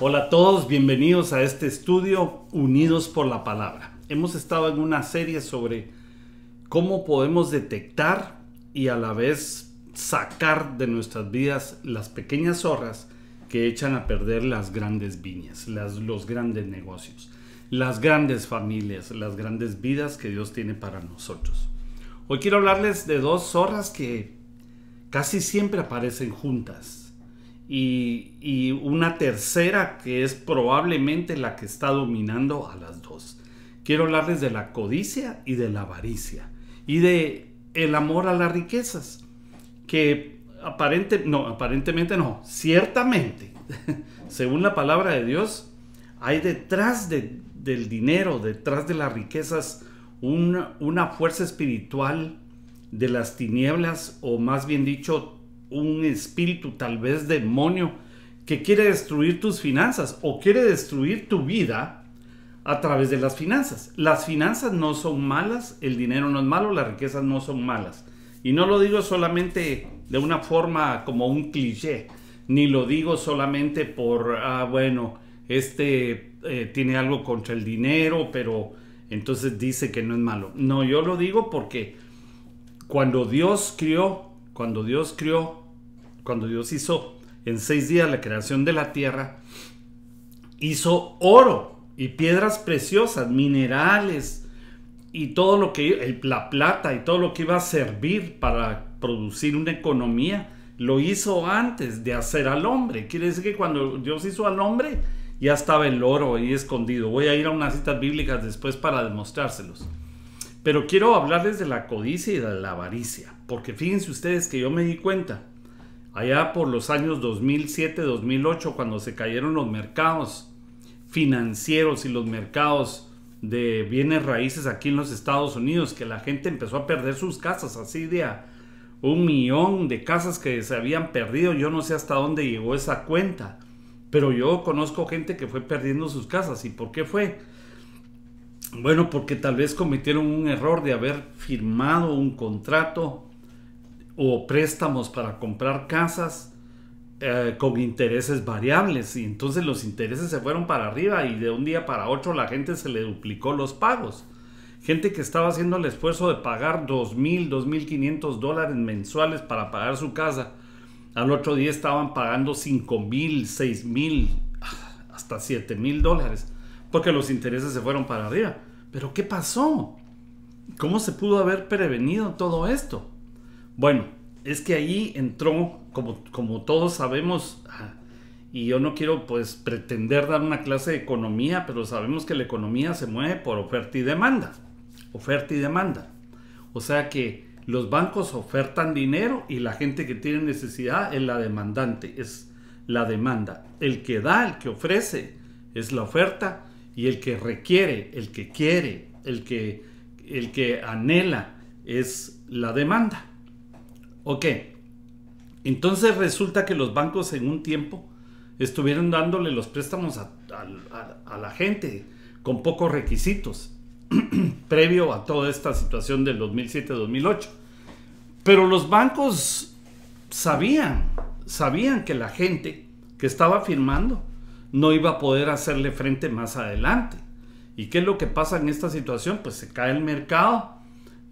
Hola a todos, bienvenidos a este estudio Unidos por la Palabra. Hemos estado en una serie sobre cómo podemos detectar y a la vez sacar de nuestras vidas las pequeñas zorras que echan a perder las grandes viñas, los grandes negocios, las grandes familias, las grandes vidas que Dios tiene para nosotros. Hoy quiero hablarles de dos zorras que casi siempre aparecen juntas y, una tercera que es probablemente la que está dominando a las dos. Quiero hablarles de la codicia y de la avaricia y de el amor a las riquezas, que aparente, no, aparentemente no, ciertamente, según la palabra de Dios, hay detrás de, del dinero, detrás de las riquezas, una, una fuerza espiritual de las tinieblas, o más bien dicho, un espíritu tal vez demonio que quiere destruir tus finanzas o quiere destruir tu vida a través de las finanzas. Las finanzas no son malas, el dinero no es malo, las riquezas no son malas. Y no lo digo solamente de una forma como un cliché, ni lo digo solamente por, ah, bueno, este eh, tiene algo contra el dinero, pero entonces dice que no es malo. No, yo lo digo porque cuando Dios crió, cuando Dios crió cuando Dios hizo en seis días la creación de la tierra, hizo oro y piedras preciosas, minerales y todo lo que, la plata y todo lo que iba a servir para producir una economía, lo hizo antes de hacer al hombre. Quiere decir que cuando Dios hizo al hombre, ya estaba el oro ahí escondido. Voy a ir a unas citas bíblicas después para demostrárselos. Pero quiero hablarles de la codicia y de la avaricia, porque fíjense ustedes que yo me di cuenta allá por los años 2007-2008, cuando se cayeron los mercados financieros y los mercados de bienes raíces aquí en los Estados Unidos, que la gente empezó a perder sus casas, así de un millón de casas que se habían perdido, yo no sé hasta dónde llegó esa cuenta, pero yo conozco gente que fue perdiendo sus casas, ¿y por qué fue? Bueno, porque tal vez cometieron un error de haber firmado un contrato o préstamos para comprar casas eh, con intereses variables y entonces los intereses se fueron para arriba y de un día para otro la gente se le duplicó los pagos. Gente que estaba haciendo el esfuerzo de pagar 2.000, 2.500 dólares mensuales para pagar su casa. Al otro día estaban pagando 5.000, 6.000, hasta 7.000 dólares. Porque los intereses se fueron para arriba. Pero ¿qué pasó? ¿Cómo se pudo haber prevenido todo esto? Bueno, es que ahí entró, como, todos sabemos, ah, y yo no quiero pues pretender dar una clase de economía, pero sabemos que la economía se mueve por oferta y demanda. Oferta y demanda. O sea que los bancos ofertan dinero y la gente que tiene necesidad es la demandante, es la demanda. El que da, el que ofrece, es la oferta y el que requiere, el que quiere, el que anhela, es la demanda. Ok. Entonces resulta que los bancos en un tiempo estuvieron dándole los préstamos a, la gente con pocos requisitos, previo a toda esta situación del 2007-2008. Pero los bancos sabían, sabían que la gente que estaba firmando no iba a poder hacerle frente más adelante. ¿Y qué es lo que pasa en esta situación? Pues se cae el mercado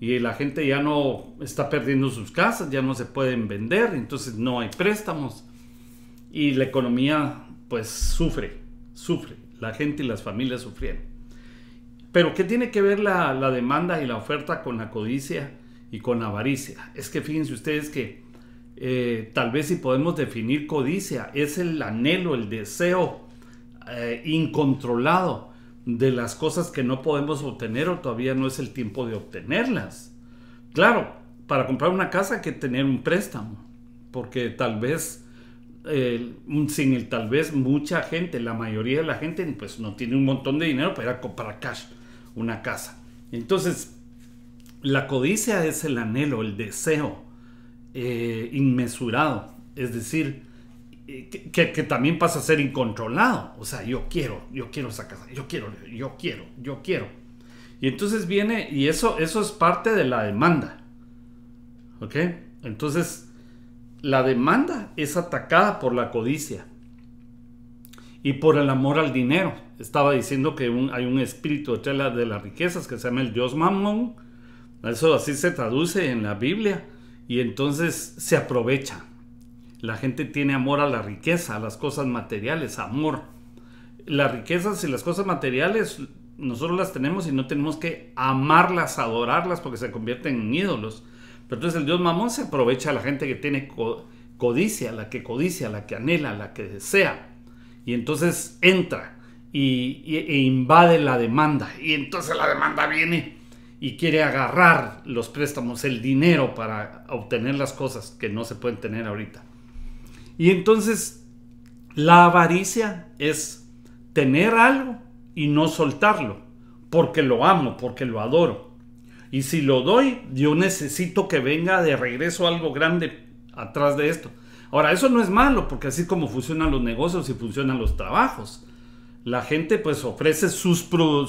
y la gente ya no está perdiendo sus casas, ya no se pueden vender, entonces no hay préstamos y la economía pues sufre, sufre, la gente y las familias sufrieron. Pero ¿qué tiene que ver la, demanda y la oferta con la codicia y con la avaricia? Es que fíjense ustedes que eh, tal vez si podemos definir codicia, es el anhelo, el deseo eh, incontrolado de las cosas que no podemos obtener o todavía no es el tiempo de obtenerlas. Claro, para comprar una casa hay que tener un préstamo, porque tal vez, sin el tal vez, mucha gente, la mayoría de la gente, pues no tiene un montón de dinero para comprar cash una casa. Entonces, la codicia es el anhelo, el deseo eh, inmesurado, es decir, que, también pasa a ser incontrolado. O sea, yo quiero, yo quiero esa casa, yo quiero, yo quiero, yo quiero. Y entonces viene, y eso, eso es parte de la demanda. ¿Ok? Entonces, la demanda es atacada por la codicia y por el amor al dinero. Estaba diciendo que hay un espíritu de de las riquezas que se llama el dios Mammon. Eso así se traduce en la Biblia. Y entonces se aprovecha la gente tiene amor a la riqueza, a las cosas materiales, amor. Las riquezas y las cosas materiales nosotros las tenemos y no tenemos que amarlas, adorarlas porque se convierten en ídolos. Pero entonces el dios mamón se aprovecha a la gente que tiene codicia, la que codicia, la que anhela, la que desea. Y entonces entra y, e invade la demanda. Y entonces la demanda viene y quiere agarrar los préstamos, el dinero para obtener las cosas que no se pueden tener ahorita. Y entonces la avaricia es tener algo y no soltarlo, porque lo amo, porque lo adoro. Y si lo doy, yo necesito que venga de regreso algo grande atrás de esto. Ahora, eso no es malo, porque así como funcionan los negocios y funcionan los trabajos. La gente pues ofrece sus,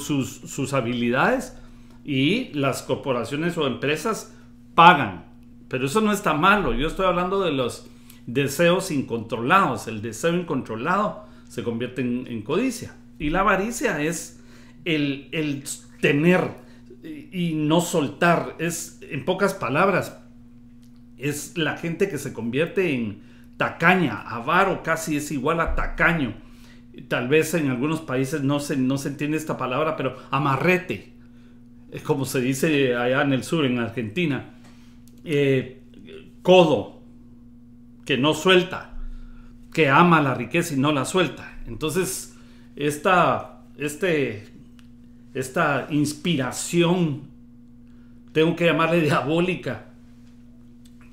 sus, sus habilidades y las corporaciones o empresas pagan. Pero eso no está malo. Yo estoy hablando de los deseos incontrolados. El deseo incontrolado se convierte en, codicia. Y la avaricia es el, tener y, no soltar. Es, en pocas palabras, es la gente que se convierte en tacaña. Avaro casi es igual a tacaño. Tal vez en algunos países no se, no se entiende esta palabra, pero amarrete como se dice allá en el sur, en Argentina, eh, codo, que no suelta, que ama la riqueza y no la suelta. Entonces, esta, este, esta inspiración, tengo que llamarle diabólica,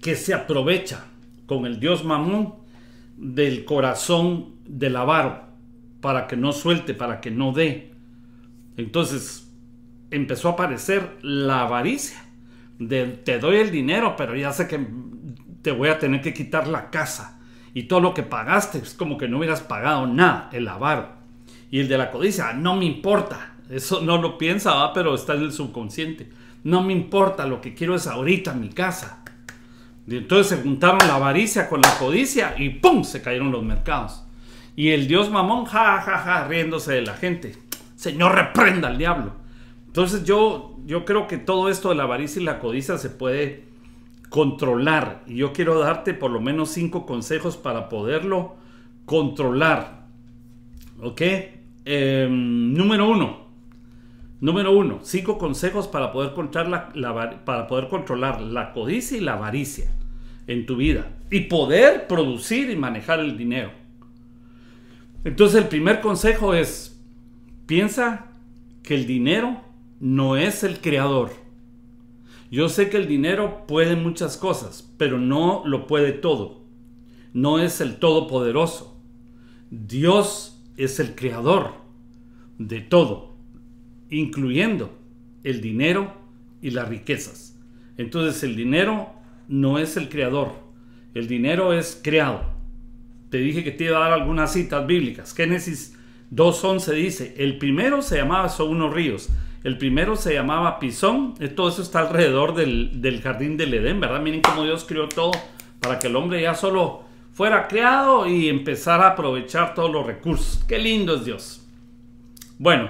que se aprovecha con el dios Mamón del corazón del avaro, para que no suelte, para que no dé. Entonces empezó a aparecer la avaricia, de te doy el dinero, pero ya sé que te voy a tener que quitar la casa. Y todo lo que pagaste es como que no hubieras pagado nada, el avaro. Y el de la codicia, no me importa. Eso no lo piensa, ¿va? pero está en el subconsciente. No me importa, lo que quiero es ahorita mi casa. Y entonces se juntaron la avaricia con la codicia y ¡pum! se cayeron los mercados. Y el dios mamón, ja, ja, ja, riéndose de la gente. Señor, reprenda al diablo. Entonces yo, yo creo que todo esto de la avaricia y la codicia se puede controlar. Y yo quiero darte por lo menos cinco consejos para poderlo controlar. ¿Ok? Em, número uno. Número uno. Cinco consejos para poder, controlar para poder controlar la codicia y la avaricia en tu vida. Y poder producir y manejar el dinero. Entonces el primer consejo es, piensa que el dinero no es el creador. Yo sé que el dinero puede muchas cosas, pero no lo puede todo. No es el todopoderoso. Dios es el creador de todo, incluyendo el dinero y las riquezas. Entonces el dinero no es el creador, el dinero es creado. Te dije que te iba a dar algunas citas bíblicas. Génesis 2.11 dice, el primero se llamaba Son unos ríos el primero se llamaba Pisón. Eh, todo eso está alrededor del, del, jardín del Edén, ¿verdad? Miren cómo Dios creó todo para que el hombre ya solo fuera creado y empezara a aprovechar todos los recursos. Qué lindo es Dios. Bueno,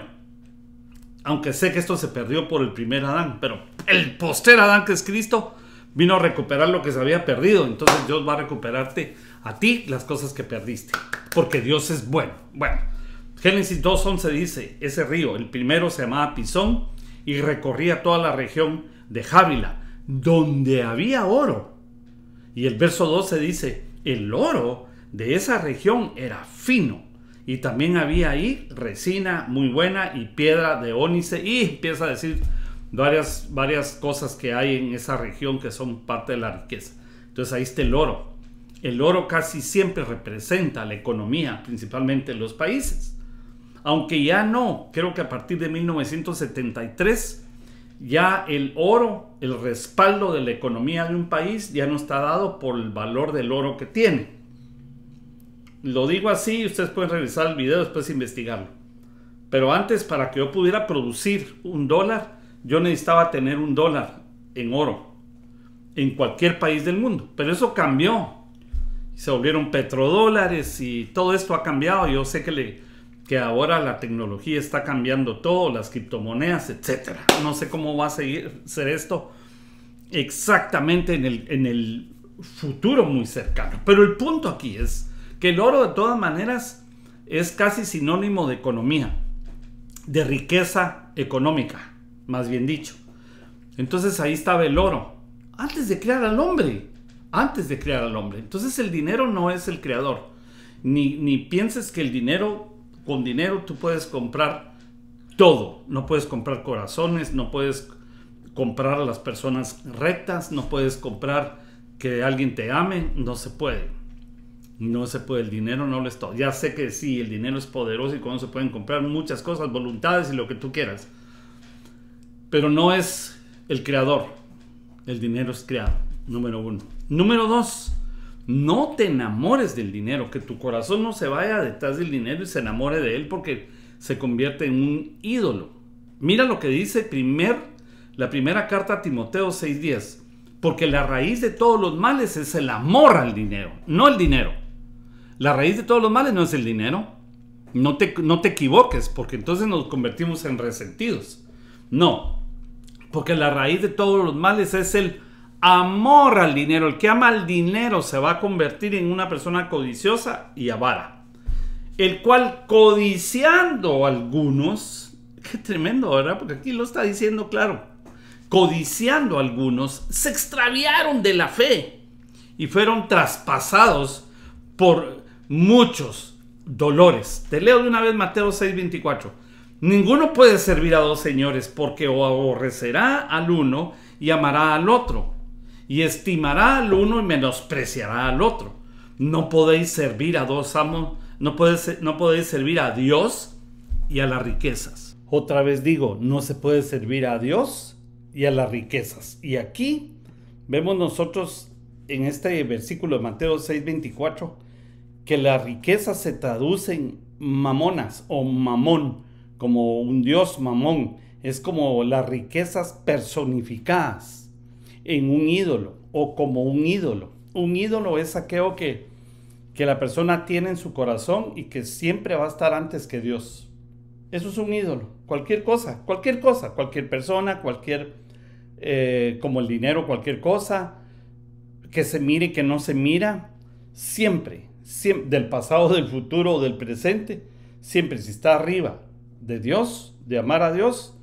aunque sé que esto se perdió por el primer Adán, pero el poster Adán que es Cristo vino a recuperar lo que se había perdido. Entonces Dios va a recuperarte a ti las cosas que perdiste, porque Dios es bueno. Bueno. Génesis 2.11 dice, ese río, el primero se llamaba Pisón y recorría toda la región de Jávila, donde había oro. Y el verso 12 dice, el oro de esa región era fino y también había ahí resina muy buena y piedra de ónice y empieza a decir varias, varias cosas que hay en esa región que son parte de la riqueza. Entonces ahí está el oro. El oro casi siempre representa la economía, principalmente en los países aunque ya no, creo que a partir de 1973 ya el oro, el respaldo de la economía de un país ya no está dado por el valor del oro que tiene. Lo digo así, ustedes pueden revisar el video después investigarlo. Pero antes, para que yo pudiera producir un dólar, yo necesitaba tener un dólar en oro en cualquier país del mundo. Pero eso cambió. Se volvieron petrodólares y todo esto ha cambiado. Yo sé que le, que ahora la tecnología está cambiando todo, las criptomonedas, etcétera. No sé cómo va a seguir, ser esto exactamente en el, en el futuro muy cercano. Pero el punto aquí es que el oro de todas maneras es casi sinónimo de economía, de riqueza económica, más bien dicho. Entonces ahí estaba el oro, antes de crear al hombre, antes de crear al hombre. Entonces el dinero no es el creador. Ni, ni pienses que el dinero con dinero tú puedes comprar todo. No puedes comprar corazones, no puedes comprar a las personas rectas, no puedes comprar que alguien te ame, no se puede. No se puede, el dinero no lo es todo. Ya sé que sí, el dinero es poderoso y cuando se pueden comprar muchas cosas, voluntades y lo que tú quieras. Pero no es el creador. El dinero es creado, número uno. Número dos, no te enamores del dinero, que tu corazón no se vaya detrás del dinero y se enamore de él porque se convierte en un ídolo. Mira lo que dice primer, la primera carta a Timoteo 6:10. Porque la raíz de todos los males es el amor al dinero, no el dinero. La raíz de todos los males no es el dinero. No te, no te equivoques, porque entonces nos convertimos en resentidos. No, porque la raíz de todos los males es el amor al dinero. El que ama al dinero se va a convertir en una persona codiciosa y avara. El cual codiciando algunos, qué tremendo, ¿verdad? Porque aquí lo está diciendo claro. Codiciando algunos, se extraviaron de la fe y fueron traspasados por muchos dolores. Te leo de una vez Mateo 6:24. Ninguno puede servir a dos señores porque o aborrecerá al uno y amará al otro y estimará al uno y menospreciará al otro. No podéis servir a dos amos, no podéis, no podéis servir a Dios y a las riquezas. Otra vez digo, no se puede servir a Dios y a las riquezas. Y aquí vemos nosotros en este versículo de Mateo 6:24 que las riquezas se traducen mamonas o mamón, como un dios mamón. Es como las riquezas personificadas en un ídolo o como un ídolo. Un ídolo es aquello que, que la persona tiene en su corazón y que siempre va a estar antes que Dios. Eso es un ídolo. Cualquier cosa, cualquier cosa, cualquier persona, cualquier, eh, como el dinero, cualquier cosa, que se mire, que no se mira, siempre, siempre, del pasado, del futuro, o del presente, siempre si está arriba de Dios, de amar a Dios,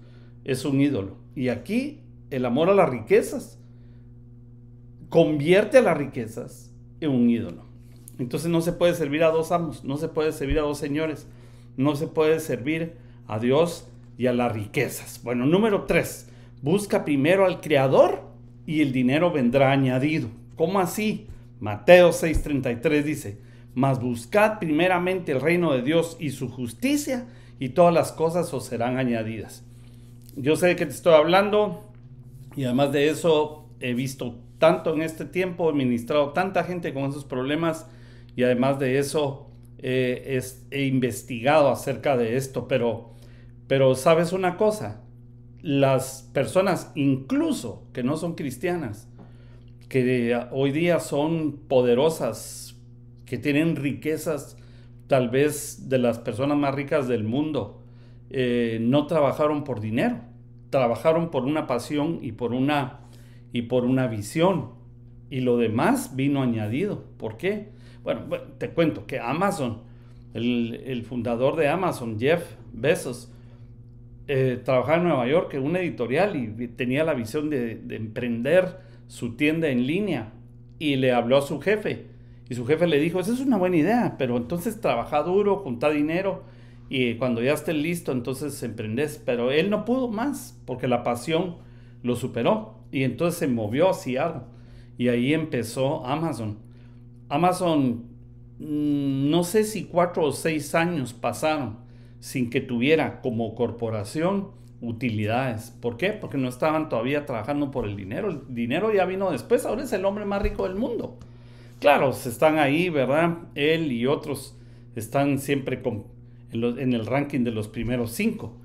es un ídolo. Y aquí el amor a las riquezas convierte a las riquezas en un ídolo. Entonces no se puede servir a dos amos, no se puede servir a dos señores, no se puede servir a Dios y a las riquezas. Bueno, número tres, busca primero al Creador y el dinero vendrá añadido. ¿Cómo así? Mateo 6:33 dice, mas buscad primeramente el reino de Dios y su justicia y todas las cosas os serán añadidas. Yo sé de qué te estoy hablando y además de eso he visto tanto en este tiempo, he ministrado tanta gente con esos problemas y además de eso eh, he investigado acerca de esto, pero, pero sabes una cosa, las personas incluso que no son cristianas, que hoy día son poderosas, que tienen riquezas tal vez de las personas más ricas del mundo, eh, no trabajaron por dinero, trabajaron por una pasión y por una y por una visión. Y lo demás vino añadido. ¿Por qué? Bueno, te cuento que Amazon, el, fundador de Amazon, Jeff Bezos, eh, trabajaba en Nueva York en una editorial y tenía la visión de, emprender su tienda en línea. Y le habló a su jefe. Y su jefe le dijo, esa es una buena idea, pero entonces trabaja duro, junta dinero y cuando ya estés listo, entonces emprendes. Pero él no pudo más porque la pasión lo superó. Y entonces se movió hacia algo. y ahí empezó Amazon. Amazon, mm, no sé si cuatro o seis años pasaron sin que tuviera como corporación utilidades. ¿Por qué? Porque no estaban todavía trabajando por el dinero. El dinero ya vino después, ahora es el hombre más rico del mundo. Claro, están ahí, ¿verdad? Él y otros están siempre con, en el ranking de los primeros cinco.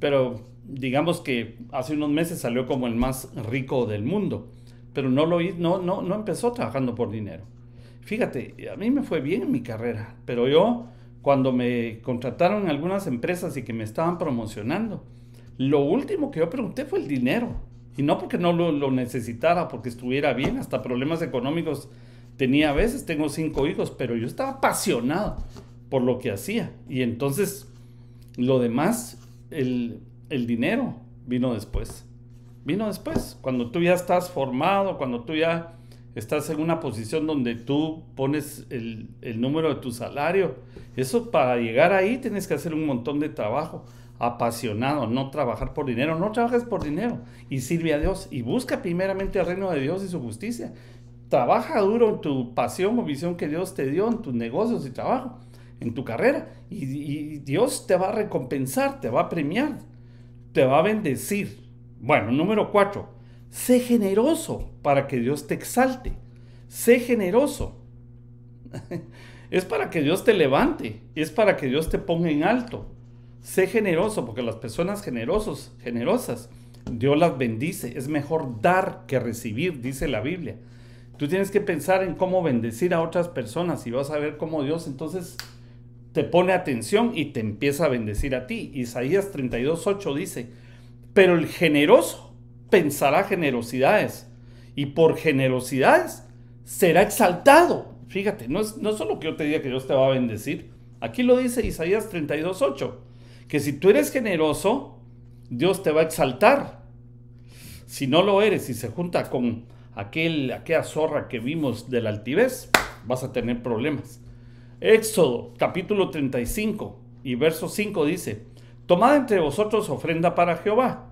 Pero digamos que hace unos meses salió como el más rico del mundo, pero no, lo, no, no, no empezó trabajando por dinero. Fíjate, a mí me fue bien en mi carrera, pero yo cuando me contrataron en algunas empresas y que me estaban promocionando, lo último que yo pregunté fue el dinero. Y no porque no lo, lo necesitara, porque estuviera bien, hasta problemas económicos tenía a veces, tengo cinco hijos, pero yo estaba apasionado por lo que hacía. Y entonces, lo demás, el, el dinero vino después. Vino después, cuando tú ya estás formado, cuando tú ya estás en una posición donde tú pones el, número de tu salario. Eso para llegar ahí tienes que hacer un montón de trabajo apasionado, no trabajar por dinero, no trabajes por dinero y sirve a Dios y busca primeramente el reino de Dios y su justicia. Trabaja duro en tu pasión o visión que Dios te dio en tus negocios y trabajo, en tu carrera y, y Dios te va a recompensar, te va a premiar te va a bendecir. Bueno, número cuatro, sé generoso para que Dios te exalte. Sé generoso. es para que Dios te levante, es para que Dios te ponga en alto. Sé generoso, porque las personas generosos, generosas, Dios las bendice. Es mejor dar que recibir, dice la Biblia. Tú tienes que pensar en cómo bendecir a otras personas y vas a ver cómo Dios entonces te pone atención y te empieza a bendecir a ti. Isaías 32.8 dice, pero el generoso pensará generosidades y por generosidades será exaltado. Fíjate, no es, no solo que yo te diga que Dios te va a bendecir. Aquí lo dice Isaías 32.8, que si tú eres generoso, Dios te va a exaltar. Si no lo eres y se junta con aquel, aquella zorra que vimos del altivez, vas a tener problemas. Éxodo capítulo 35 y verso 5 dice, Tomad entre vosotros ofrenda para Jehová.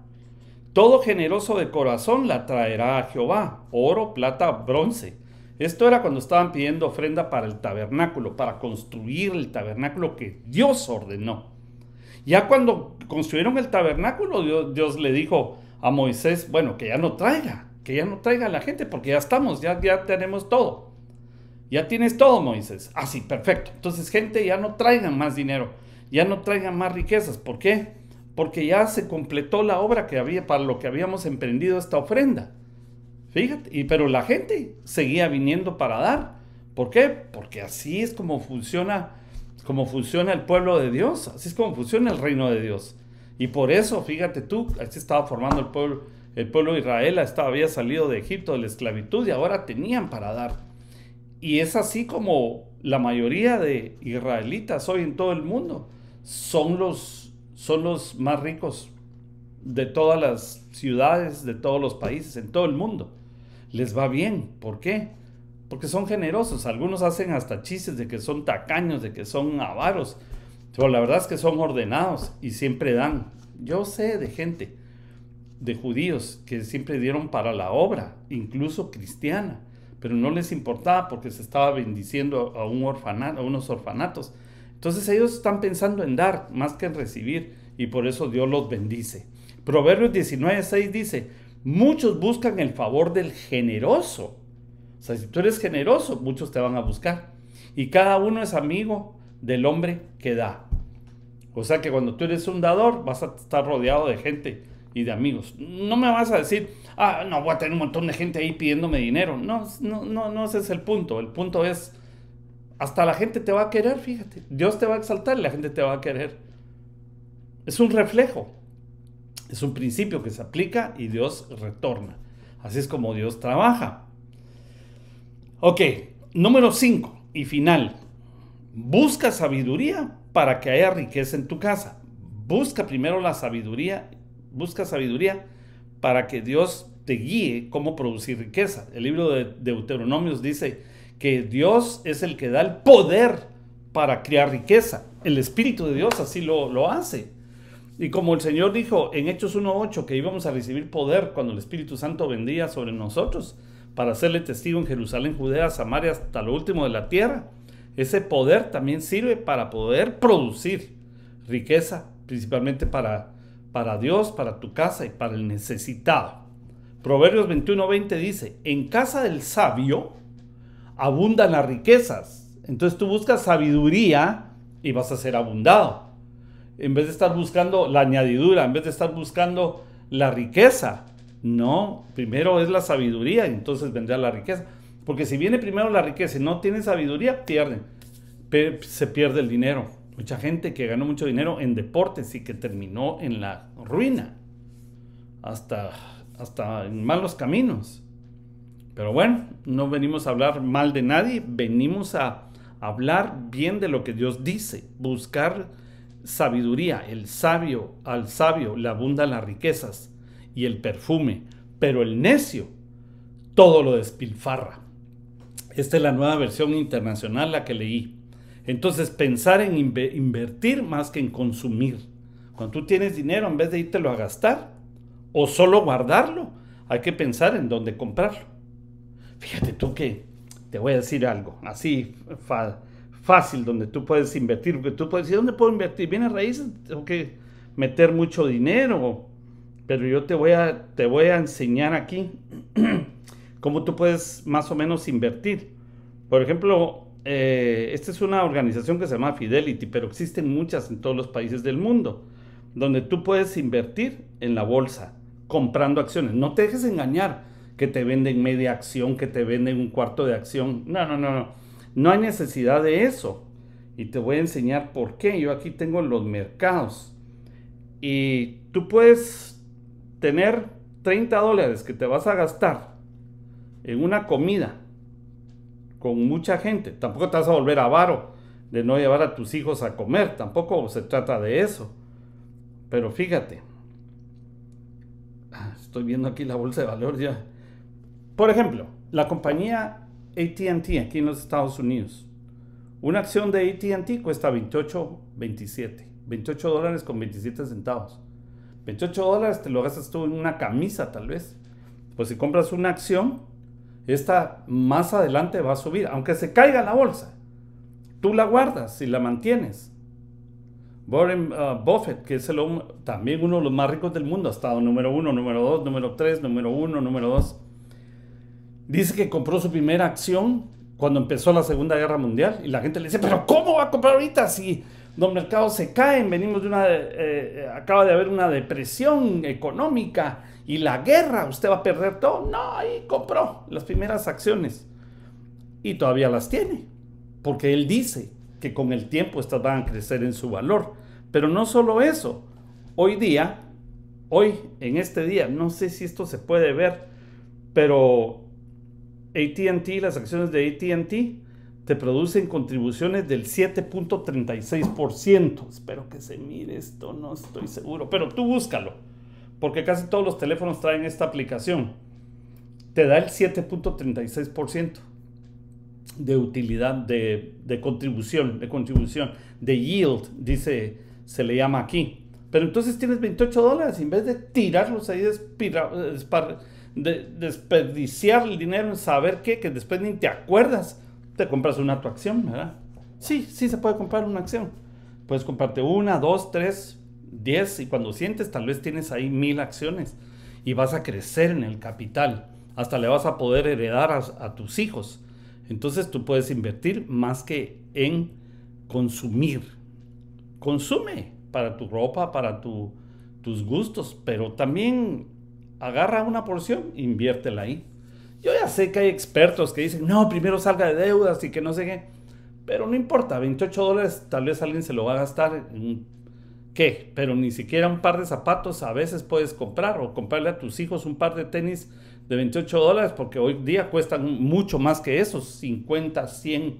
Todo generoso de corazón la traerá a Jehová, oro, plata, bronce. Esto era cuando estaban pidiendo ofrenda para el tabernáculo, para construir el tabernáculo que Dios ordenó. Ya cuando construyeron el tabernáculo, Dios, le dijo a Moisés, bueno, que ya no traiga, que ya no traiga a la gente, porque ya estamos, ya, ya tenemos todo. Ya tienes todo, Moisés. Así, ah, sí, perfecto. Entonces, gente, ya no traigan más dinero, ya no traigan más riquezas. ¿Por qué? Porque ya se completó la obra que había para lo que habíamos emprendido esta ofrenda. Fíjate, y, pero la gente seguía viniendo para dar. ¿Por qué? Porque así es como funciona, como funciona el pueblo de Dios, así es como funciona el reino de Dios. Y por eso, fíjate tú, así estaba formando el pueblo, el pueblo de Israel, estaba, había salido de Egipto de la esclavitud y ahora tenían para dar. Y es así como la mayoría de israelitas hoy en todo el mundo son los, son los más ricos de todas las ciudades, de todos los países, en todo el mundo. Les va bien. ¿Por qué? Porque son generosos. Algunos hacen hasta chistes de que son tacaños, de que son avaros. Pero la verdad es que son ordenados y siempre dan. Yo sé de gente, de judíos, que siempre dieron para la obra, incluso cristiana pero no les importaba porque se estaba bendiciendo a, un orfanato, a unos orfanatos. Entonces ellos están pensando en dar más que en recibir y por eso Dios los bendice. Proverbios 19.6 dice, muchos buscan el favor del generoso. O sea, si tú eres generoso, muchos te van a buscar. Y cada uno es amigo del hombre que da. O sea que cuando tú eres un dador, vas a estar rodeado de gente y de amigos. No me vas a decir, ah, no, voy a tener un montón de gente ahí pidiéndome dinero. No, no, no, no ese es el punto. El punto es, hasta la gente te va a querer, fíjate. Dios te va a exaltar y la gente te va a querer. Es un reflejo. Es un principio que se aplica y Dios retorna. Así es como Dios trabaja. Ok, número 5 y final. Busca sabiduría para que haya riqueza en tu casa. Busca primero la sabiduría Busca sabiduría para que Dios te guíe cómo producir riqueza. El libro de Deuteronomios dice que Dios es el que da el poder para crear riqueza. El Espíritu de Dios así lo, hace. Y como el Señor dijo en Hechos 1.8 que íbamos a recibir poder cuando el Espíritu Santo vendía sobre nosotros para hacerle testigo en Jerusalén, Judea, Samaria, hasta lo último de la tierra, ese poder también sirve para poder producir riqueza, principalmente para para Dios, para tu casa y para el necesitado. Proverbios 21:20 dice, en casa del sabio abundan las riquezas. Entonces tú buscas sabiduría y vas a ser abundado. En vez de estar buscando la añadidura, en vez de estar buscando la riqueza. No, primero es la sabiduría, y entonces vendrá la riqueza. Porque si viene primero la riqueza y no tiene sabiduría, pierden. Se pierde el dinero mucha gente que ganó mucho dinero en deportes y que terminó en la ruina, hasta, hasta en malos caminos. Pero bueno, no venimos a hablar mal de nadie, venimos a hablar bien de lo que Dios dice, buscar sabiduría, el sabio, al sabio le abundan las riquezas y el perfume, pero el necio todo lo despilfarra. Esta es la nueva versión internacional, la que leí. Entonces, pensar en invertir más que en consumir. Cuando tú tienes dinero, en vez de írtelo a gastar o solo guardarlo, hay que pensar en dónde comprarlo. Fíjate tú que te voy a decir algo así fácil donde tú puedes invertir, porque tú puedes decir, ¿dónde puedo invertir? a raíces, tengo que meter mucho dinero, pero yo te voy a, te voy a enseñar aquí cómo tú puedes más o menos invertir. Por ejemplo, eh, esta es una organización que se llama Fidelity, pero existen muchas en todos los países del mundo, donde tú puedes invertir en la bolsa comprando acciones. No te dejes engañar que te venden media acción, que te venden un cuarto de acción. No, no, no, no. No hay necesidad de eso. Y te voy a enseñar por qué. Yo aquí tengo los mercados. Y tú puedes tener 30 dólares que te vas a gastar en una comida con mucha gente. Tampoco te vas a volver avaro de no llevar a tus hijos a comer. Tampoco se trata de eso. Pero fíjate, ah, estoy viendo aquí la bolsa de valor ya. Por ejemplo, la compañía ATT aquí en los Estados Unidos. Una acción de ATT cuesta 28.27. 28 dólares con 27 centavos. 28 dólares te lo gastas tú en una camisa tal vez. Pues si compras una acción, esta más adelante va a subir, aunque se caiga la bolsa. Tú la guardas y la mantienes. Warren uh, Buffett, que es también uno de los más ricos del mundo, ha estado número uno, número dos, número tres, número uno, número dos. Dice que compró su primera acción cuando empezó la Segunda Guerra Mundial y la gente le dice, pero ¿cómo va a comprar ahorita si los mercados se caen? Venimos de una, eh, eh, acaba de haber una depresión económica y la guerra, usted va a perder todo. No, ahí compró las primeras acciones y todavía las tiene, porque él dice que con el tiempo estas van a crecer en su valor. Pero no solo eso, hoy día, hoy en este día, no sé si esto se puede ver, pero ATT, las acciones de ATT te producen contribuciones del 7.36%. Espero que se mire esto, no estoy seguro, pero tú búscalo porque casi todos los teléfonos traen esta aplicación, te da el 7.36% de utilidad, de, de, contribución, de contribución, de yield, dice, se le llama aquí. Pero entonces tienes 28 dólares, en vez de tirarlos ahí, de, desperdiciar el dinero en saber qué, que después ni te acuerdas, te compras una tu acción, ¿verdad? Sí, sí se puede comprar una acción. Puedes comprarte una, dos, tres, 10 y cuando sientes tal vez tienes ahí mil acciones y vas a crecer en el capital. Hasta le vas a poder heredar a, tus hijos. Entonces tú puedes invertir más que en consumir. Consume para tu ropa, para tu, tus gustos, pero también agarra una porción, inviértela ahí. Yo ya sé que hay expertos que dicen, no, primero salga de deudas y que no sé qué, pero no importa, 28 dólares tal vez alguien se lo va a gastar en ¿Qué? Pero ni siquiera un par de zapatos a veces puedes comprar o comprarle a tus hijos un par de tenis de 28 dólares porque hoy día cuestan mucho más que esos, 50, 100.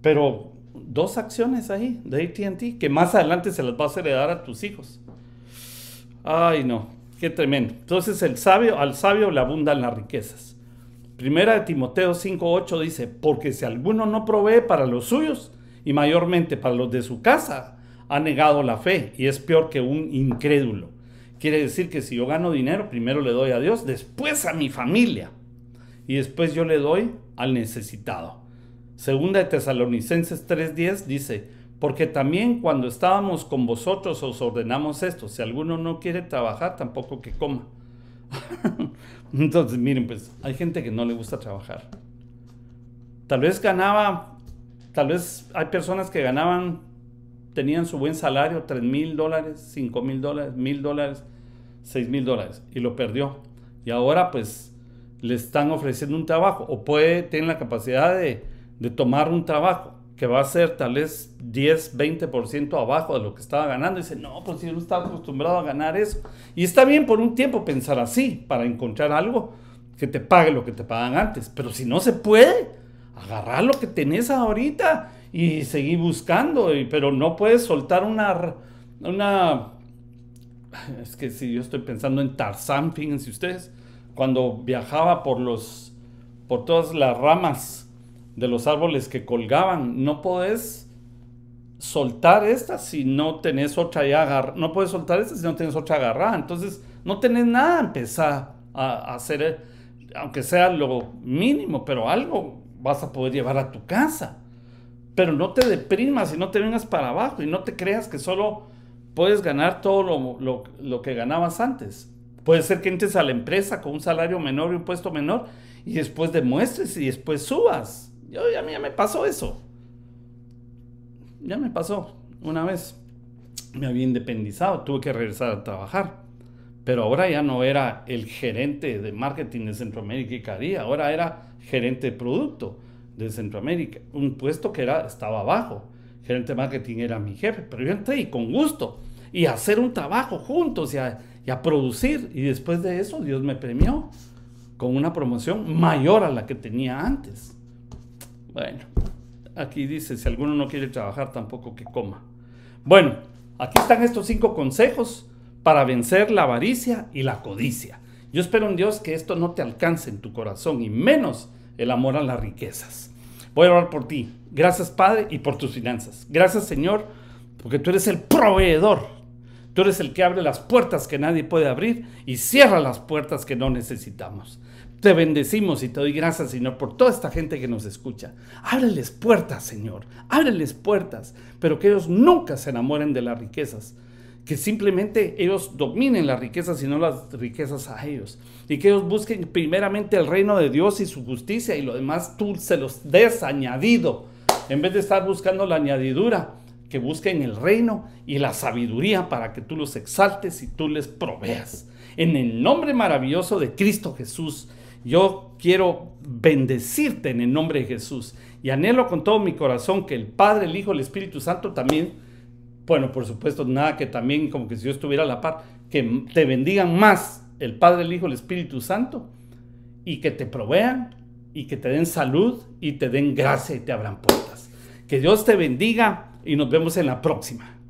Pero dos acciones ahí de ATT que más adelante se las vas a heredar a tus hijos. Ay, no, qué tremendo. Entonces el sabio, al sabio le abundan las riquezas. Primera de Timoteo 5:8 dice, porque si alguno no provee para los suyos y mayormente para los de su casa, ha negado la fe y es peor que un incrédulo. Quiere decir que si yo gano dinero, primero le doy a Dios, después a mi familia y después yo le doy al necesitado. Segunda de Tesalonicenses 3:10 dice, porque también cuando estábamos con vosotros os ordenamos esto, si alguno no quiere trabajar, tampoco que coma. Entonces, miren, pues hay gente que no le gusta trabajar. Tal vez ganaba, tal vez hay personas que ganaban tenían su buen salario, 3 mil dólares, 5 mil dólares, mil dólares, 6 mil dólares, y lo perdió. Y ahora pues le están ofreciendo un trabajo, o puede, tener la capacidad de, de tomar un trabajo que va a ser tal vez 10, 20% abajo de lo que estaba ganando. Y dice, no, pues yo no estaba acostumbrado a ganar eso. Y está bien por un tiempo pensar así, para encontrar algo que te pague lo que te pagan antes. Pero si no se puede, agarrar lo que tenés ahorita y seguí buscando, pero no puedes soltar una, una... Es que si yo estoy pensando en Tarzán, fíjense ustedes, cuando viajaba por, los, por todas las ramas de los árboles que colgaban, no podés soltar esta si no tenés otra ya agarrada, no puedes soltar esta si no tenés otra agarrada, entonces no tenés nada, empezar a hacer, eh, aunque sea lo mínimo, pero algo vas a poder llevar a tu casa. Pero no te deprimas y no te vengas para abajo y no te creas que solo puedes ganar todo lo, que ganabas antes. Puede ser que entres a la empresa con un salario menor y un puesto menor y después demuestres y después subas. Yo, mí ya me pasó eso. Ya me pasó una vez. Me había independizado, tuve que regresar a trabajar. Pero ahora ya no era el gerente de marketing de Centroamérica y Caribe, ahora era gerente de producto de Centroamérica, un puesto que era, estaba abajo. Gerente de marketing era mi jefe, pero yo entré y con gusto y a hacer un trabajo juntos y a producir. Y después de eso, Dios me premió con una promoción mayor a la que tenía antes. Bueno, aquí dice, si alguno no quiere trabajar, tampoco que coma. Bueno, aquí están estos cinco consejos para vencer la avaricia y la codicia. Yo espero en Dios que esto no te alcance en tu corazón y menos el amor a las riquezas. Voy a orar por ti. Gracias Padre y por tus finanzas. Gracias Señor porque tú eres el proveedor. Tú eres el que abre las puertas que nadie puede abrir y cierra las puertas que no necesitamos. Te bendecimos y te doy gracias, Señor, por toda esta gente que nos escucha. Ábreles puertas, Señor. Ábreles puertas, pero que ellos nunca se enamoren de las riquezas, que simplemente ellos dominen las riquezas y no las riquezas a ellos. Y que ellos busquen primeramente el reino de Dios y su justicia y lo demás tú se los des añadido. En vez de estar buscando la añadidura, que busquen el reino y la sabiduría para que tú los exaltes y tú les proveas. En el nombre maravilloso de Cristo Jesús, yo quiero bendecirte en el nombre de Jesús y anhelo con todo mi corazón que el Padre, el Hijo, el Espíritu Santo también bueno, por supuesto, nada que también como que si yo estuviera a la par, que te bendigan más el Padre, el Hijo, el Espíritu Santo y que te provean y que te den salud y te den gracia y te abran puertas. Que Dios te bendiga y nos vemos en la próxima.